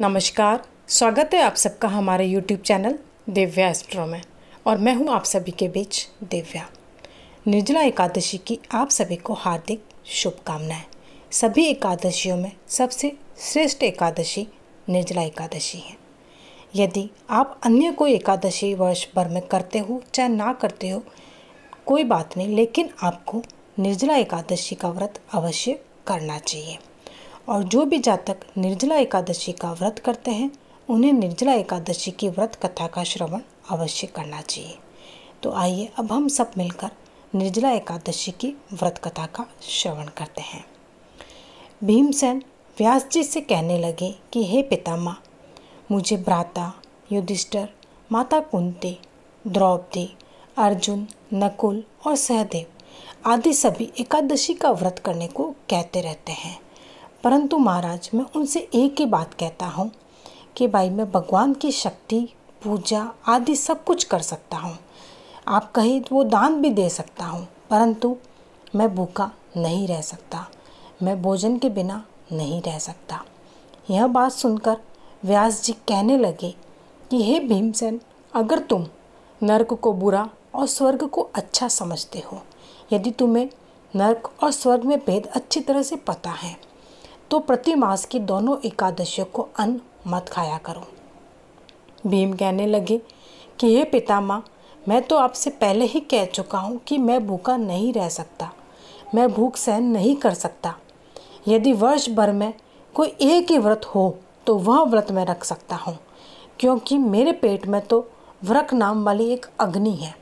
नमस्कार स्वागत है आप सबका हमारे यूट्यूब चैनल दिव्या एस्ट्रो में और मैं हूं आप सभी के बीच दिव्या निर्जला एकादशी की आप सभी को हार्दिक शुभकामनाएं सभी एकादशियों में सबसे श्रेष्ठ एकादशी निर्जला एकादशी है यदि आप अन्य कोई एकादशी वर्ष भर में करते हो चाहे ना करते हो कोई बात नहीं लेकिन आपको निर्जला एकादशी का व्रत अवश्य करना चाहिए और जो भी जातक निर्जला एकादशी का व्रत करते हैं उन्हें निर्जला एकादशी की व्रत कथा का श्रवण अवश्य करना चाहिए तो आइए अब हम सब मिलकर निर्जला एकादशी की व्रत कथा का श्रवण करते हैं भीमसेन व्यास जी से कहने लगे कि हे पितामा मुझे भ्राता युधिष्ठर माता कुंती द्रौपदी अर्जुन नकुल और सहदेव आदि सभी एकादशी का व्रत करने को कहते रहते हैं परंतु महाराज मैं उनसे एक ही बात कहता हूँ कि भाई मैं भगवान की शक्ति पूजा आदि सब कुछ कर सकता हूँ आप कहीं तो वो दान भी दे सकता हूँ परंतु मैं भूखा नहीं रह सकता मैं भोजन के बिना नहीं रह सकता यह बात सुनकर व्यास जी कहने लगे कि हे भीमसेन अगर तुम नर्क को बुरा और स्वर्ग को अच्छा समझते हो यदि तुम्हें नर्क और स्वर्ग में भेद अच्छी तरह से पता है तो प्रति मास की दोनों एकादशियों को अन्न मत खाया करो भीम कहने लगे कि हे माँ मैं तो आपसे पहले ही कह चुका हूँ कि मैं भूखा नहीं रह सकता मैं भूख सहन नहीं कर सकता यदि वर्ष भर में कोई एक ही व्रत हो तो वह व्रत मैं रख सकता हूँ क्योंकि मेरे पेट में तो व्रक नाम वाली एक अग्नि है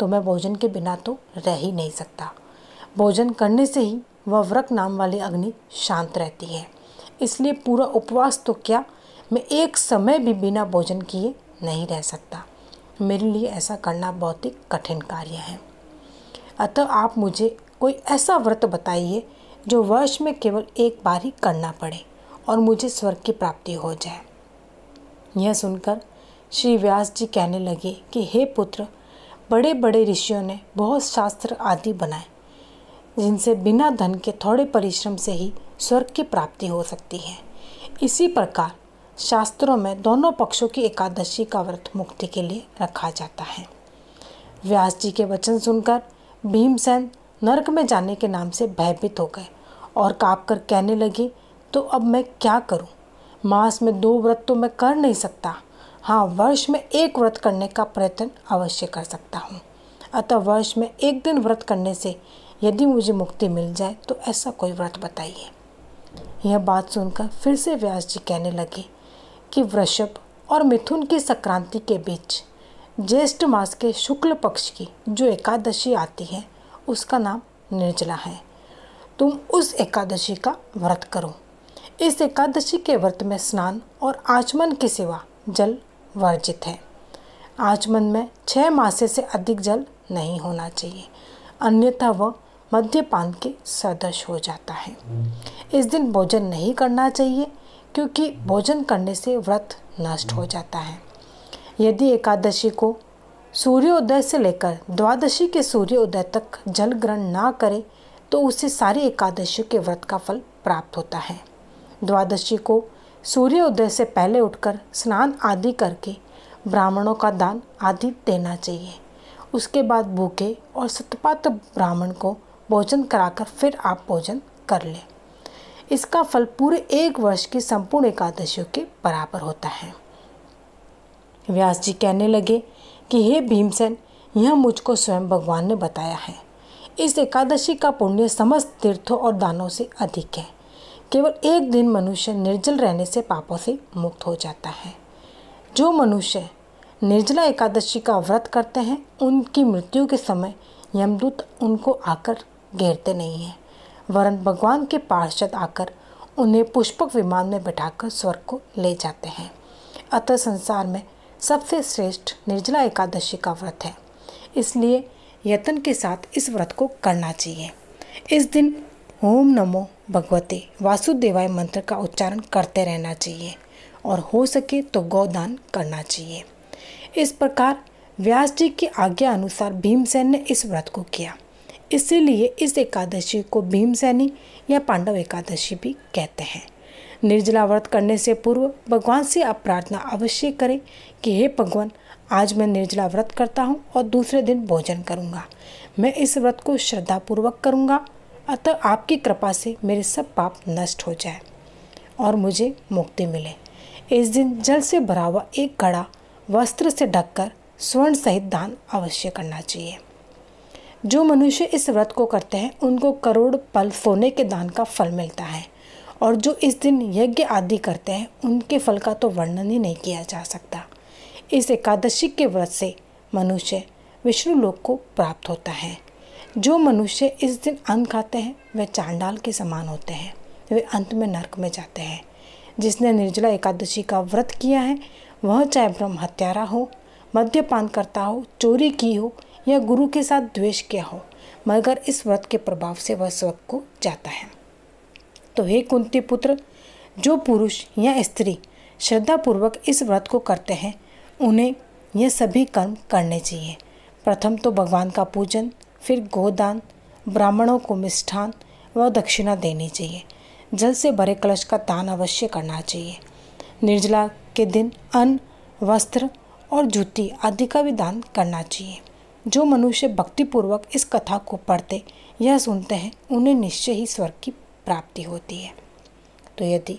तो मैं भोजन के बिना तो रह ही नहीं सकता भोजन करने से ही वव्रक व्रक नाम वाली अग्नि शांत रहती है इसलिए पूरा उपवास तो क्या मैं एक समय भी बिना भोजन किए नहीं रह सकता मेरे लिए ऐसा करना बहुत ही कठिन कार्य है अतः आप मुझे कोई ऐसा व्रत बताइए जो वर्ष में केवल एक बार ही करना पड़े और मुझे स्वर्ग की प्राप्ति हो जाए यह सुनकर श्री व्यास जी कहने लगे कि हे पुत्र बड़े बड़े ऋषियों ने बहुत शास्त्र आदि बनाए जिनसे बिना धन के थोड़े परिश्रम से ही स्वर्ग की प्राप्ति हो सकती है इसी प्रकार शास्त्रों में दोनों पक्षों की एकादशी का व्रत मुक्ति के लिए रखा जाता है व्यास जी के वचन सुनकर भीमसेन नरक में जाने के नाम से भयभीत हो गए और काँप कर कहने लगे तो अब मैं क्या करूं? मास में दो व्रत तो मैं कर नहीं सकता हाँ वर्ष में एक व्रत करने का प्रयत्न अवश्य कर सकता हूँ अतः वर्ष में एक दिन व्रत करने से यदि मुझे मुक्ति मिल जाए तो ऐसा कोई व्रत बताइए यह बात सुनकर फिर से व्यास जी कहने लगे कि वृषभ और मिथुन की संक्रांति के बीच ज्येष्ठ मास के शुक्ल पक्ष की जो एकादशी आती है उसका नाम निर्जला है तुम उस एकादशी का व्रत करो इस एकादशी के व्रत में स्नान और आचमन के सिवा जल वर्जित है आचमन में छः मासे से अधिक जल नहीं होना चाहिए अन्यथा वह मद्यपान के सदस्य हो जाता है इस दिन भोजन नहीं करना चाहिए क्योंकि भोजन करने से व्रत नष्ट हो जाता है यदि एकादशी को सूर्योदय से लेकर द्वादशी के सूर्योदय तक जल ग्रहण ना करें तो उससे सारी एकादशी के व्रत का फल प्राप्त होता है द्वादशी को सूर्योदय से पहले उठकर स्नान आदि करके ब्राह्मणों का दान आदि देना चाहिए उसके बाद भूखे और सतपात ब्राह्मण को भोजन कराकर फिर आप भोजन कर लें इसका फल पूरे एक वर्ष की संपूर्ण एकादशियों के बराबर होता है व्यास जी कहने लगे कि हे भीमसेन यह मुझको स्वयं भगवान ने बताया है इस एकादशी का पुण्य समस्त तीर्थों और दानों से अधिक है केवल एक दिन मनुष्य निर्जल रहने से पापों से मुक्त हो जाता है जो मनुष्य निर्जला एकादशी का व्रत करते हैं उनकी मृत्यु के समय यमदूत उनको आकर घेरते नहीं हैं वरन भगवान के पार्षद आकर उन्हें पुष्पक विमान में बैठाकर स्वर्ग को ले जाते हैं अतः संसार में सबसे श्रेष्ठ निर्जला एकादशी का व्रत है इसलिए यत्न के साथ इस व्रत को करना चाहिए इस दिन ओम नमो भगवते वासुदेवाय मंत्र का उच्चारण करते रहना चाहिए और हो सके तो गौदान करना चाहिए इस प्रकार व्यास जी की आज्ञा अनुसार भीमसेन ने इस व्रत को किया इसीलिए इस एकादशी को भीमसैनी या पांडव एकादशी भी कहते हैं निर्जला व्रत करने से पूर्व भगवान से आप प्रार्थना अवश्य करें कि हे भगवान आज मैं निर्जला व्रत करता हूँ और दूसरे दिन भोजन करूँगा मैं इस व्रत को श्रद्धापूर्वक करूँगा अतः आपकी कृपा से मेरे सब पाप नष्ट हो जाए और मुझे मुक्ति मिले इस दिन जल से भरा हुआ एक घड़ा वस्त्र से ढककर स्वर्ण सहित दान अवश्य करना चाहिए जो मनुष्य इस व्रत को करते हैं उनको करोड़ पल सोने के दान का फल मिलता है और जो इस दिन यज्ञ आदि करते हैं उनके फल का तो वर्णन ही नहीं किया जा सकता इस एकादशी के व्रत से मनुष्य विष्णु लोक को प्राप्त होता है जो मनुष्य इस दिन अन्न खाते हैं वे चांडाल के समान होते हैं वे अंत में नरक में जाते हैं जिसने निर्जला एकादशी का व्रत किया है वह चाहे ब्रह्म हत्यारा हो मद्यपान करता हो चोरी की हो या गुरु के साथ द्वेष किया हो मगर इस व्रत के प्रभाव से वह स्वर्ग को जाता है तो हे कुंती पुत्र जो पुरुष या स्त्री श्रद्धापूर्वक इस व्रत को करते हैं उन्हें यह सभी कर्म करने चाहिए प्रथम तो भगवान का पूजन फिर गोदान ब्राह्मणों को मिष्ठान व दक्षिणा देनी चाहिए जल से भरे कलश का दान अवश्य करना चाहिए निर्जला के दिन अन्न वस्त्र और जूती आदि का भी दान करना चाहिए जो मनुष्य भक्तिपूर्वक इस कथा को पढ़ते या सुनते हैं उन्हें निश्चय ही स्वर्ग की प्राप्ति होती है तो यदि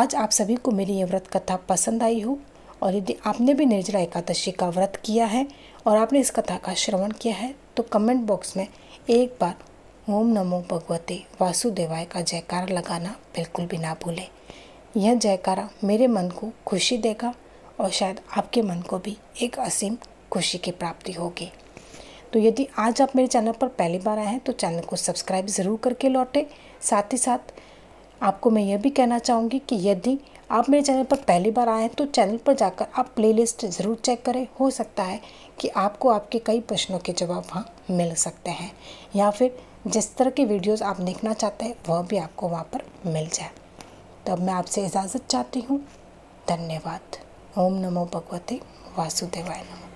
आज आप सभी को मेरी ये व्रत कथा पसंद आई हो और यदि आपने भी निर्जला एकादशी का व्रत किया है और आपने इस कथा का श्रवण किया है तो कमेंट बॉक्स में एक बार ओम नमो भगवते वासुदेवाय का जयकारा लगाना बिल्कुल भी ना भूलें यह जयकारा मेरे मन को खुशी देगा और शायद आपके मन को भी एक असीम खुशी की प्राप्ति होगी तो यदि आज आप मेरे चैनल पर पहली बार आए हैं तो चैनल को सब्सक्राइब ज़रूर करके लौटें साथ ही साथ आपको मैं यह भी कहना चाहूँगी कि यदि आप मेरे चैनल पर पहली बार आए हैं तो चैनल पर जाकर आप प्लेलिस्ट ज़रूर चेक करें हो सकता है कि आपको आपके कई प्रश्नों के जवाब वहाँ मिल सकते हैं या फिर जिस तरह के वीडियोस आप देखना चाहते हैं वह भी आपको वहाँ पर मिल जाए तो अब मैं आपसे इजाज़त चाहती हूँ धन्यवाद ओम नमो भगवते वासुदेवाय नमो